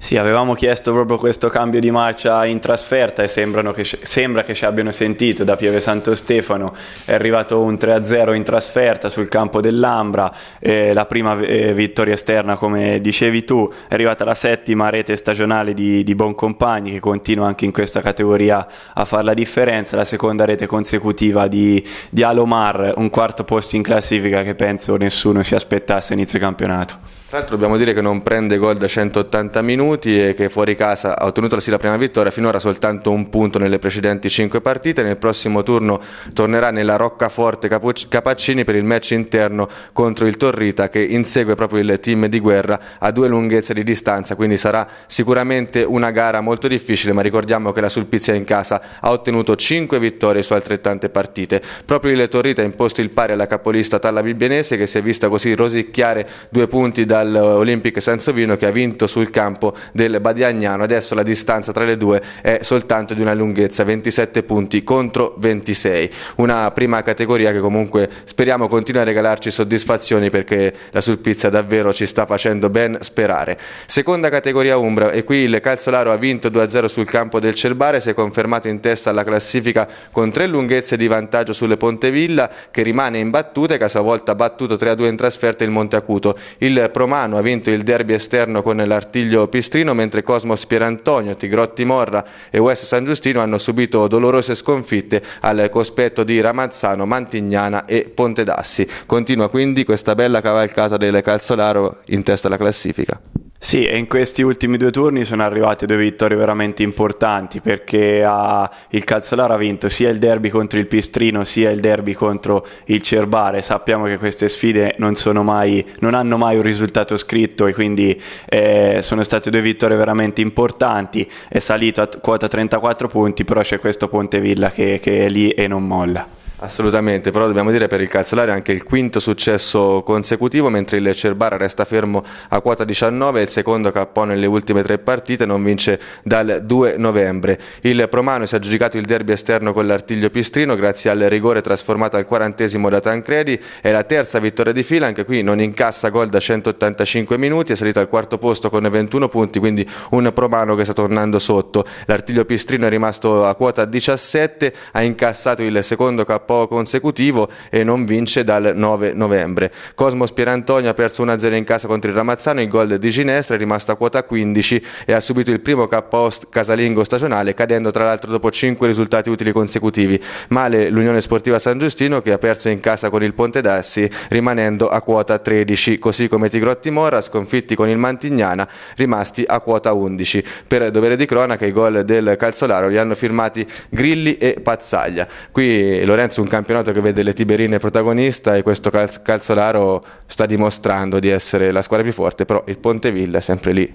Sì, avevamo chiesto proprio questo cambio di marcia in trasferta e che, sembra che ci abbiano sentito da Pieve Santo Stefano. È arrivato un 3-0 in trasferta sul campo dell'Ambra, eh, la prima eh, vittoria esterna come dicevi tu, è arrivata la settima rete stagionale di, di Boncompagni che continua anche in questa categoria a fare la differenza, la seconda rete consecutiva di, di Alomar, un quarto posto in classifica che penso nessuno si aspettasse a inizio campionato. Tra l'altro dobbiamo dire che non prende gol da 180 minuti e che fuori casa ha ottenuto sì la prima vittoria, finora soltanto un punto nelle precedenti 5 partite, nel prossimo turno tornerà nella Roccaforte Capaccini per il match interno contro il Torrita che insegue proprio il team di guerra a due lunghezze di distanza, quindi sarà sicuramente una gara molto difficile, ma ricordiamo che la Sulpizia in casa ha ottenuto 5 vittorie su altrettante partite. Proprio il Torrita ha imposto il pari alla capolista Talla Bibbienese che si è vista così rosicchiare due punti da dall'Olympic eh, Sansovino che ha vinto sul campo del Badiagnano. Adesso la distanza tra le due è soltanto di una lunghezza, 27 punti contro 26. Una prima categoria che comunque speriamo continui a regalarci soddisfazioni perché la Sulpizia davvero ci sta facendo ben sperare. Seconda categoria Umbra e qui il Calzolaro ha vinto 2-0 sul campo del Cerbare, si è confermato in testa alla classifica con tre lunghezze di vantaggio sulle Pontevilla che rimane imbattuta e che a sua volta ha battuto 3-2 in trasferta il Monte Acuto. Il prom- Romano ha vinto il derby esterno con l'Artiglio Pistrino, mentre Cosmo Spierantonio, Tigrotti Morra e West San Giustino hanno subito dolorose sconfitte al cospetto di Ramazzano, Mantignana e Pontedassi. Continua quindi questa bella cavalcata del Calzolaro in testa alla classifica. Sì, e in questi ultimi due turni sono arrivate due vittorie veramente importanti perché ha, ah, il Calzolaro ha vinto sia il derby contro il Pistrino sia il derby contro il Cerbare. Sappiamo che queste sfide non, mai, non hanno mai un risultato scritto e quindi eh, sono state due vittorie veramente importanti. È salito a quota 34 punti, però c'è questo Pontevilla che, che è lì e non molla. Assolutamente, però dobbiamo dire per il Calzolare anche il quinto successo consecutivo, mentre il Cerbara resta fermo a quota 19 e il secondo cappò nelle ultime tre partite, non vince dal 2 novembre. Il Promano si è aggiudicato il derby esterno con l'artiglio Pistrino grazie al rigore trasformato al quarantesimo da Tancredi, è la terza vittoria di fila, anche qui non incassa gol da 185 minuti, è salito al quarto posto con 21 punti, quindi un Promano che sta tornando sotto. L'artiglio Pistrino è rimasto a quota 17, ha incassato il secondo cappò poco consecutivo e non vince dal 9 novembre. Cosmo Spierantonio ha perso 1-0 in casa contro il Ramazzano, il gol di Ginestra è rimasto a quota 15 e ha subito il primo KO casalingo stagionale, cadendo tra l'altro dopo 5 risultati utili consecutivi. Male l'Unione Sportiva San Giustino che ha perso in casa con il Ponte d'Assi, rimanendo a quota 13, così come Tigrotti Mora, sconfitti con il Mantignana, rimasti a quota 11. Per dovere di cronaca i gol del Calzolaro li hanno firmati Grilli e Pazzaglia. Qui Lorenzo su un campionato che vede le Tiberine protagonista e questo cal- Calzolaro sta dimostrando di essere la squadra più forte, però il Pontevilla è sempre lì.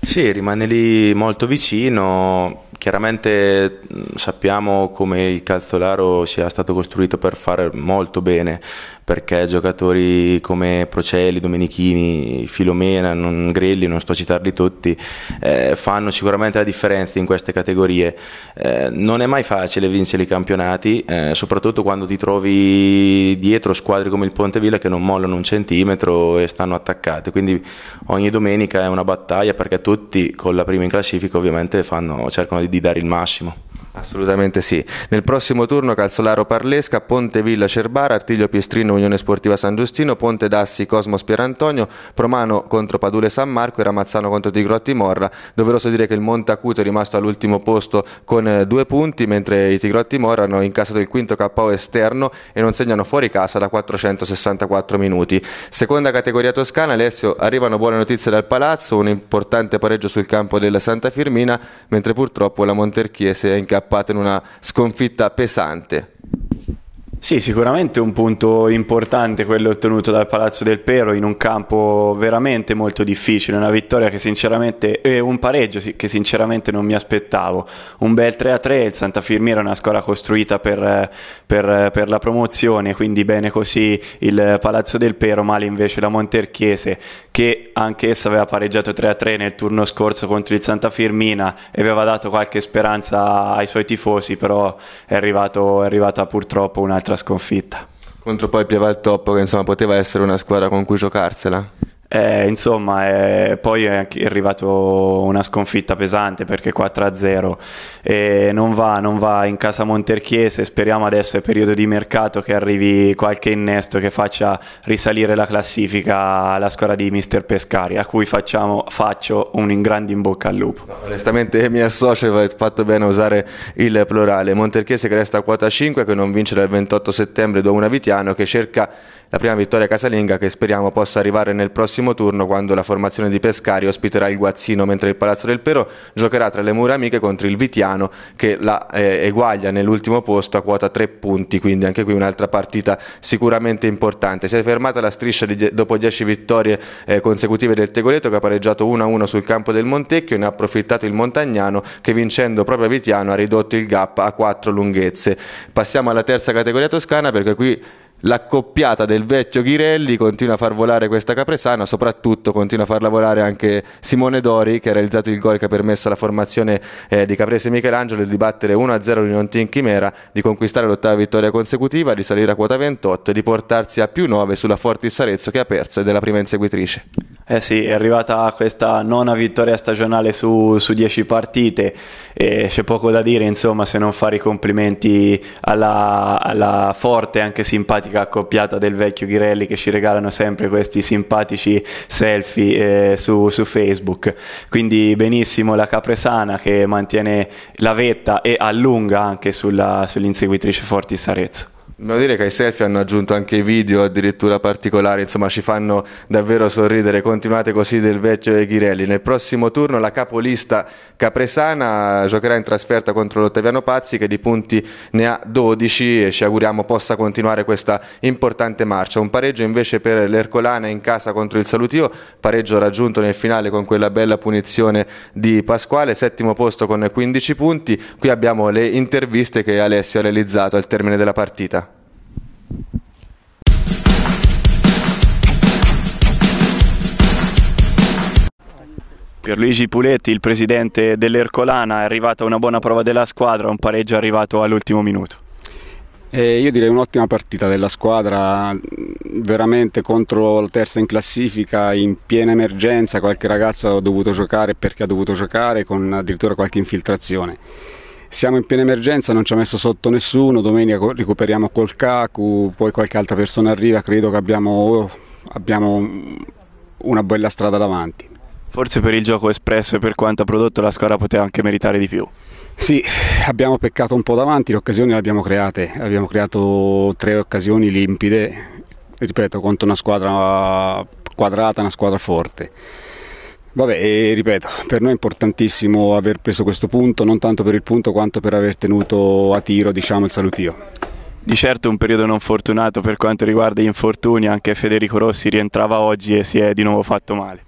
Sì, rimane lì molto vicino, Chiaramente mm, sappiamo come il calzolaro sia stato costruito per fare molto bene, perché giocatori come Procelli, Domenichini, Filomena, non, Grelli, non sto a citarli tutti, eh, fanno sicuramente la differenza in queste categorie. Eh, non è mai facile vincere i campionati, eh, soprattutto quando ti trovi dietro squadre come il Pontevilla che non mollano un centimetro e stanno attaccate. Quindi ogni domenica è una battaglia perché tutti con la prima in classifica ovviamente fanno, cercano di di dare il massimo. Assolutamente sì. Nel prossimo turno Calzolaro Parlesca, Ponte Villa Cerbara, Artiglio Piestrino Unione Sportiva San Giustino, Ponte Dassi Cosmos Pierantonio, Promano contro Padule San Marco e Ramazzano contro Tigrotti Morra. Doveroso dire che il Montacuto è rimasto all'ultimo posto con eh, due punti, mentre i Tigrotti Morra hanno incassato il quinto KO esterno e non segnano fuori casa da 464 minuti. Seconda categoria toscana, Alessio, arrivano buone notizie dal Palazzo, un importante pareggio sul campo della Santa Firmina, mentre purtroppo la Monterchiese è in capo incappato in una sconfitta pesante. Sì, sicuramente un punto importante quello ottenuto dal Palazzo del Pero in un campo veramente molto difficile, una vittoria che sinceramente, eh, un pareggio che sinceramente non mi aspettavo, un bel 3-3, il Santa Firmina è una squadra costruita per, per, per, la promozione, quindi bene così il Palazzo del Pero, male invece la Monterchiese che anch'essa aveva pareggiato 3-3 nel turno scorso contro il Santa Firmina e aveva dato qualche speranza ai suoi tifosi, però è arrivato, è arrivata purtroppo un'altra nostra sconfitta. Contro poi Pieva che insomma poteva essere una squadra con cui giocarsela. Eh, insomma, eh, poi è arrivato una sconfitta pesante perché 4-0 eh, non va, non va in casa Monterchiese. Speriamo adesso è periodo di mercato che arrivi qualche innesto che faccia risalire la classifica alla squadra di Mister Pescari, a cui facciamo, faccio un grande in bocca al lupo. No, onestamente mi associo, hai fatto bene a usare il plurale. Monterchiese che resta a quota 5, che non vince dal 28 settembre, dopo una Vitiano, che cerca la prima vittoria casalinga che speriamo possa arrivare nel prossimo turno quando la formazione di Pescari ospiterà il Guazzino mentre il Palazzo del Però giocherà tra le mura amiche contro il Vitiano che la eh, eguaglia nell'ultimo posto a quota 3 punti, quindi anche qui un'altra partita sicuramente importante. Si è fermata la striscia di, dopo 10 vittorie eh, consecutive del Tegoleto che ha pareggiato 1-1 sul campo del Montecchio, ne ha approfittato il Montagnano che vincendo proprio a Vitiano ha ridotto il gap a 4 lunghezze. Passiamo alla terza categoria toscana perché qui L'accoppiata del vecchio Ghirelli continua a far volare questa Capresana, soprattutto continua a far lavorare anche Simone Dori che ha realizzato il gol che ha permesso alla formazione eh, di Caprese e Michelangelo di battere 1-0 Rinontin Chimera, di conquistare l'ottava vittoria consecutiva, di salire a quota 28 e di portarsi a più 9 sulla Fortis Arezzo che ha perso ed è la prima inseguitrice. Eh sì, è arrivata questa nona vittoria stagionale su, su 10 partite e c'è poco da dire, insomma, se non fare i complimenti alla, alla forte e anche simpatica accoppiata del vecchio Ghirelli che ci regalano sempre questi simpatici selfie eh, su, su, Facebook. Quindi benissimo la Capresana che mantiene la vetta e allunga anche sulla, sull'inseguitrice Fortis Arezzo. Devo dire che ai selfie hanno aggiunto anche i video addirittura particolari, insomma ci fanno davvero sorridere, continuate così del vecchio Ghirelli. Nel prossimo turno la capolista Capresana giocherà in trasferta contro l'Ottaviano Pazzi che di punti ne ha 12 e ci auguriamo possa continuare questa importante marcia. Un pareggio invece per l'Ercolana in casa contro il Salutio, pareggio raggiunto nel finale con quella bella punizione di Pasquale, settimo posto con 15 punti. Qui abbiamo le interviste che Alessio ha realizzato al termine della partita. Pierluigi Puletti, il presidente dell'Ercolana, è arrivata una buona prova della squadra, un pareggio arrivato all'ultimo minuto. Eh, io direi un'ottima partita della squadra, veramente contro la terza in classifica, in piena emergenza, qualche ragazzo ha dovuto giocare perché ha dovuto giocare, con addirittura qualche infiltrazione. Siamo in piena emergenza, non ci ha messo sotto nessuno, domenica recuperiamo col Cacu, poi qualche altra persona arriva, credo che abbiamo, oh, abbiamo una bella strada davanti. Forse per il gioco espresso e per quanto ha prodotto la squadra poteva anche meritare di più. Sì, abbiamo peccato un po' davanti, le occasioni le abbiamo create, abbiamo creato tre occasioni limpide, ripeto, contro una squadra quadrata, una squadra forte. Vabbè, ripeto, per noi è importantissimo aver preso questo punto, non tanto per il punto quanto per aver tenuto a tiro diciamo, il salutio. Di certo un periodo non fortunato per quanto riguarda gli infortuni, anche Federico Rossi rientrava oggi e si è di nuovo fatto male.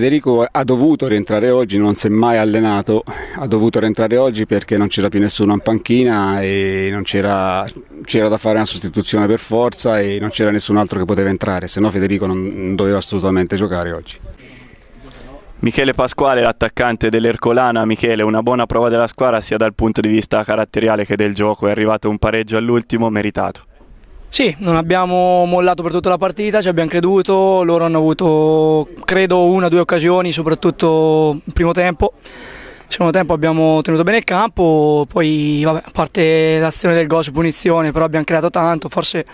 Federico ha dovuto rientrare oggi, non si è mai allenato, ha dovuto rientrare oggi perché non c'era più nessuno in panchina e non c'era, da fare una sostituzione per forza e non c'era nessun altro che poteva entrare, se no Federico non doveva assolutamente giocare oggi. Michele Pasquale, l'attaccante dell'Ercolana. Michele, una buona prova della squadra sia dal punto di vista caratteriale che del gioco. È arrivato un pareggio all'ultimo meritato. Sì, non abbiamo mollato per tutta la partita, ci abbiamo creduto, loro hanno avuto credo una o due occasioni, soprattutto il primo tempo. Il secondo tempo abbiamo tenuto bene il campo, poi vabbè, a parte l'azione del gol su punizione, però abbiamo creato tanto, forse,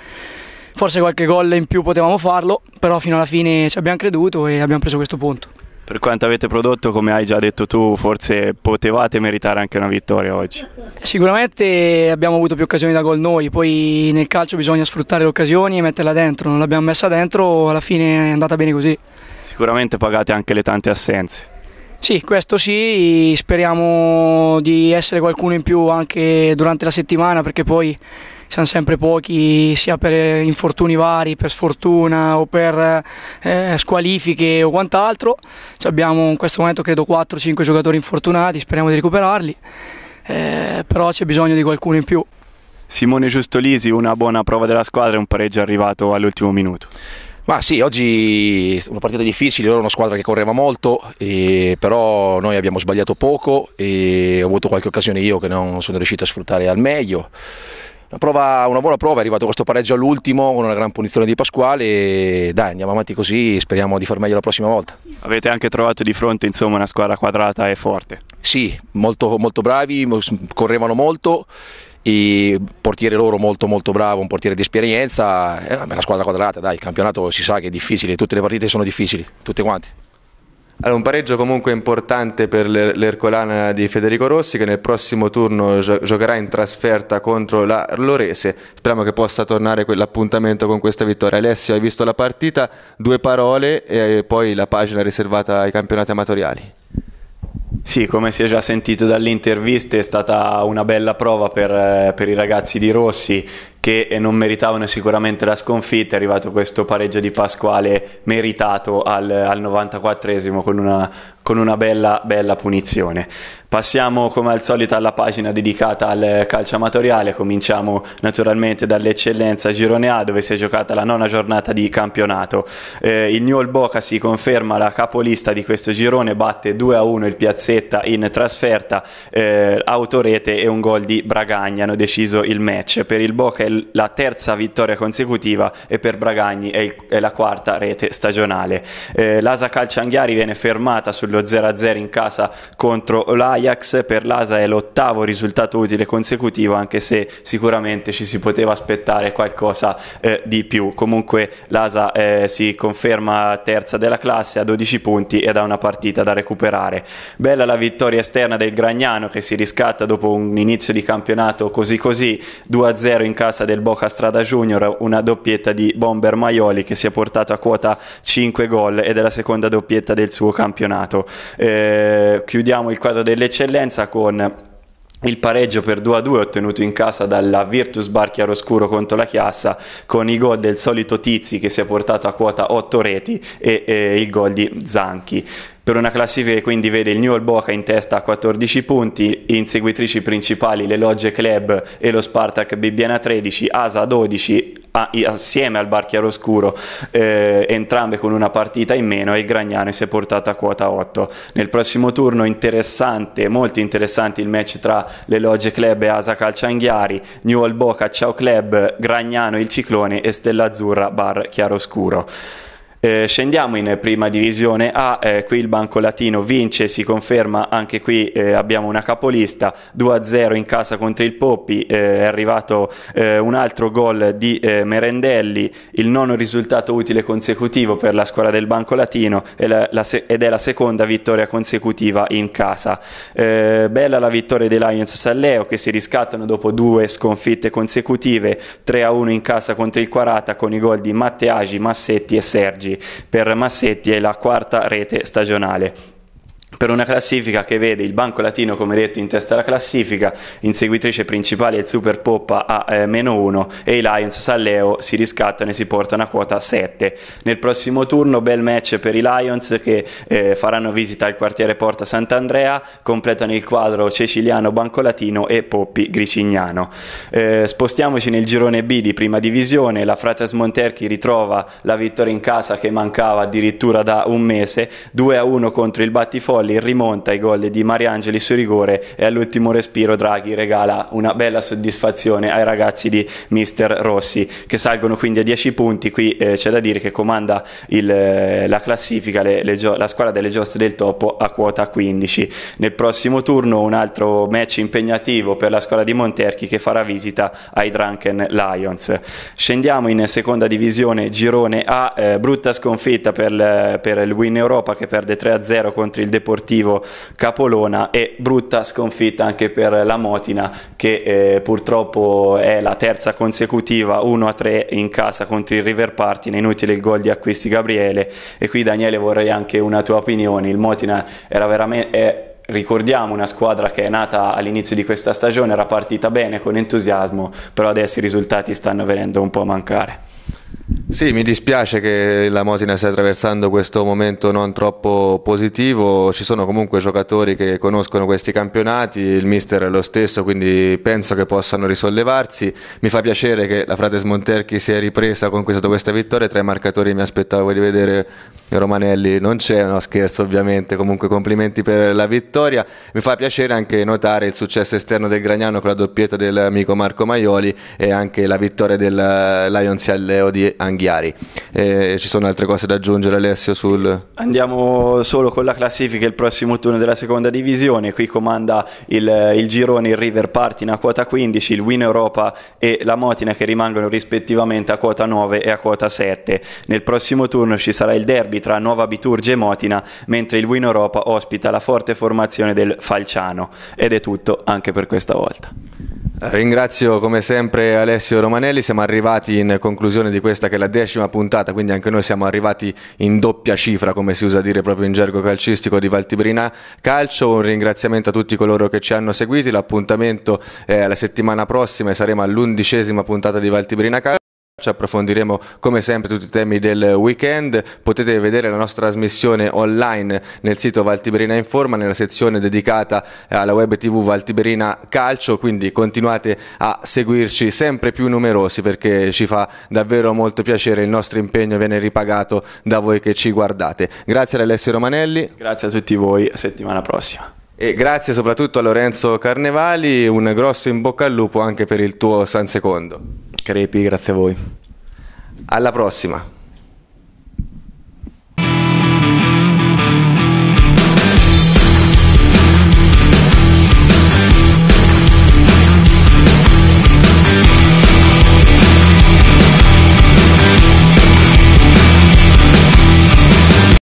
forse qualche gol in più potevamo farlo, però fino alla fine ci abbiamo creduto e abbiamo preso questo punto per quanto avete prodotto, come hai già detto tu, forse potevate meritare anche una vittoria oggi. Sicuramente abbiamo avuto più occasioni da gol noi, poi nel calcio bisogna sfruttare le occasioni e metterla dentro, non l'abbiamo messa dentro, alla fine è andata bene così. Sicuramente pagate anche le tante assenze. Sì, questo sì, speriamo di essere qualcuno in più anche durante la settimana perché poi siamo sempre pochi sia per eh, infortuni vari, per sfortuna o per eh, eh squalifiche o quant'altro. Abbiamo in questo momento credo 4-5 giocatori infortunati, speriamo di recuperarli, eh, però c'è bisogno di qualcuno in più. Simone Giustolisi, una buona prova della squadra e un pareggio arrivato all'ultimo minuto. Ma sì, oggi è una partita difficile, loro una squadra che correva molto, eh, però noi abbiamo sbagliato poco e ho avuto qualche occasione io che non sono riuscito a sfruttare al meglio. Una, prova, una, buona prova, è arrivato questo pareggio all'ultimo con una gran punizione di Pasquale e dai andiamo avanti così, speriamo di far meglio la prossima volta. Avete anche trovato di fronte insomma, una squadra quadrata e forte? Sì, molto, molto bravi, correvano molto il portiere loro molto molto bravo, un portiere di esperienza, eh, è una squadra quadrata, dai, il campionato si sa che è difficile, tutte le partite sono difficili, tutte quante. Allora, un pareggio comunque importante per l'Ercolana di Federico Rossi che nel prossimo turno gio giocherà in trasferta contro la Lorese. Speriamo che possa tornare quell'appuntamento con questa vittoria. Alessio, hai visto la partita? Due parole e eh, poi la pagina riservata ai campionati amatoriali. Sì, come si è già sentito dalle interviste è stata una bella prova per, eh, per i ragazzi di Rossi che non meritavano sicuramente la sconfitta, è arrivato questo pareggio di Pasquale meritato al, al 94esimo con una, con una bella, bella punizione. Passiamo come al solito alla pagina dedicata al calcio amatoriale, cominciamo naturalmente dall'eccellenza Girone A dove si è giocata la nona giornata di campionato. Eh, il Newell Boca si conferma la capolista di questo girone, batte 2-1 il Piazzetta in trasferta, eh, autorete e un gol di Bragagna hanno deciso il match. Per il Boca è la terza vittoria consecutiva e per Bragagni è, il, è la quarta rete stagionale. Eh, L'Asa Calcianghiari viene fermata sullo 0-0 in casa contro l'Ajax, per l'Asa è l'ottavo risultato utile consecutivo anche se sicuramente ci si poteva aspettare qualcosa eh, di più. Comunque l'Asa eh, si conferma terza della classe a 12 punti ed ha una partita da recuperare. Bella la vittoria esterna del Gragnano che si riscatta dopo un inizio di campionato così così, 2-0 in casa piazza del Boca Strada Junior una doppietta di Bomber Maioli che si è portato a quota 5 gol ed è la seconda doppietta del suo campionato. Eh, chiudiamo il quadro dell'eccellenza con il pareggio per 2-2 ottenuto in casa dalla Virtus Bar Chiaroscuro contro la Chiassa con i gol del solito Tizi che si è portato a quota 8 reti e, e eh, il gol di Zanchi per una classifica che quindi vede il New All Boca in testa a 14 punti, inseguitrici principali le Logge Club e lo Spartak Bibbiana 13, Asa 12, a, assieme al Bar Chiaroscuro, eh, entrambe con una partita in meno e il Gragnano si è portato a quota 8. Nel prossimo turno interessante, molto interessante il match tra le Logge Club e Asa Calcianghiari, New All Boca, Ciao Club, Gragnano il Ciclone e Stella Azzurra Bar Chiaroscuro. Eh, scendiamo in prima divisione A, eh, qui il Banco Latino vince, si conferma anche qui eh, abbiamo una capolista 2-0 in casa contro il Poppi, eh, è arrivato eh, un altro gol di eh, Merendelli, il nono risultato utile consecutivo per la squadra del Banco Latino la, la se- ed è la seconda vittoria consecutiva in casa. bella la vittoria dei Lions Salleo che si riscattano dopo due sconfitte consecutive, 3-1 in casa contro il Quarata con i gol di Matteagi, Massetti e Sergi per Massetti è la quarta rete stagionale per una classifica che vede il Banco Latino, come detto, in testa alla classifica, inseguitrice principale è il Super Poppa a eh, meno 1 e i Lions Salleo si riscattano e si portano a quota 7. Nel prossimo turno bel match per i Lions che eh, faranno visita al quartiere Porta Sant'Andrea, completano il quadro Ceciliano Banco Latino e Poppi Gricignano. Eh, spostiamoci nel girone B di prima divisione, la Frates Monterchi ritrova la vittoria in casa che mancava addirittura da un mese, 2 a 1 contro il Battifolli gol, rimonta i gol di Mariangeli su rigore e all'ultimo respiro Draghi regala una bella soddisfazione ai ragazzi di Mister Rossi che salgono quindi a 10 punti, qui eh, c'è da dire che comanda il, eh, la classifica le, le la squadra delle giostre del topo a quota 15. Nel prossimo turno un altro match impegnativo per la squadra di Monterchi che farà visita ai Drunken Lions. Scendiamo in seconda divisione girone A, eh, brutta sconfitta per, per il Win Europa che perde 3-0 contro il Deportivo Sportivo Capolona e brutta sconfitta anche per la Motina che eh, purtroppo è la terza consecutiva 1-3 in casa contro il River Party, inutile il gol di acquisti Gabriele e qui Daniele vorrei anche una tua opinione, il Motina era veramente... È, ricordiamo una squadra che è nata all'inizio di questa stagione, era partita bene, con entusiasmo, però adesso i risultati stanno venendo un po' a mancare. Sì, mi dispiace che la Motina stia attraversando questo momento non troppo positivo, ci sono comunque giocatori che conoscono questi campionati, il mister è lo stesso, quindi penso che possano risollevarsi. Mi fa piacere che la Frates Monterchi si è ripresa, ha conquistato questa vittoria, tra i marcatori mi aspettavo di vedere Romanelli, non c'è, no scherzo ovviamente, comunque complimenti per la vittoria. Mi fa piacere anche notare il successo esterno del Gragnano con la doppietta dell'amico Marco Maioli e anche la vittoria del eh, Lions Alleo di Anghiera. Ghiari. Eh, ci sono altre cose da aggiungere Alessio sul... Andiamo solo con la classifica il prossimo turno della seconda divisione, qui comanda il, il girone il River Partina a quota 15, il Win Europa e la Motina che rimangono rispettivamente a quota 9 e a quota 7. Nel prossimo turno ci sarà il derby tra Nuova Biturge e Motina, mentre il Win Europa ospita la forte formazione del Falciano. Ed è tutto anche per questa volta. Ringrazio come sempre Alessio Romanelli, siamo arrivati in conclusione di questa che è la decima puntata, quindi anche noi siamo arrivati in doppia cifra, come si usa dire proprio in gergo calcistico di Valtibrina Calcio. Un ringraziamento a tutti coloro che ci hanno seguiti, l'appuntamento è eh, la settimana prossima e saremo all'undicesima puntata di Valtibrina Calcio. Ci approfondiremo come sempre tutti i temi del weekend, potete vedere la nostra trasmissione online nel sito Valtiberina Informa, nella sezione dedicata alla web tv Valtiberina Calcio, quindi continuate a seguirci sempre più numerosi perché ci fa davvero molto piacere, il nostro impegno viene ripagato da voi che ci guardate. Grazie ad Alessio Romanelli. Grazie a tutti voi, settimana prossima. E grazie soprattutto a Lorenzo Carnevali, un grosso in bocca al lupo anche per il tuo San Secondo. Crepi, grazie a voi. Alla prossima.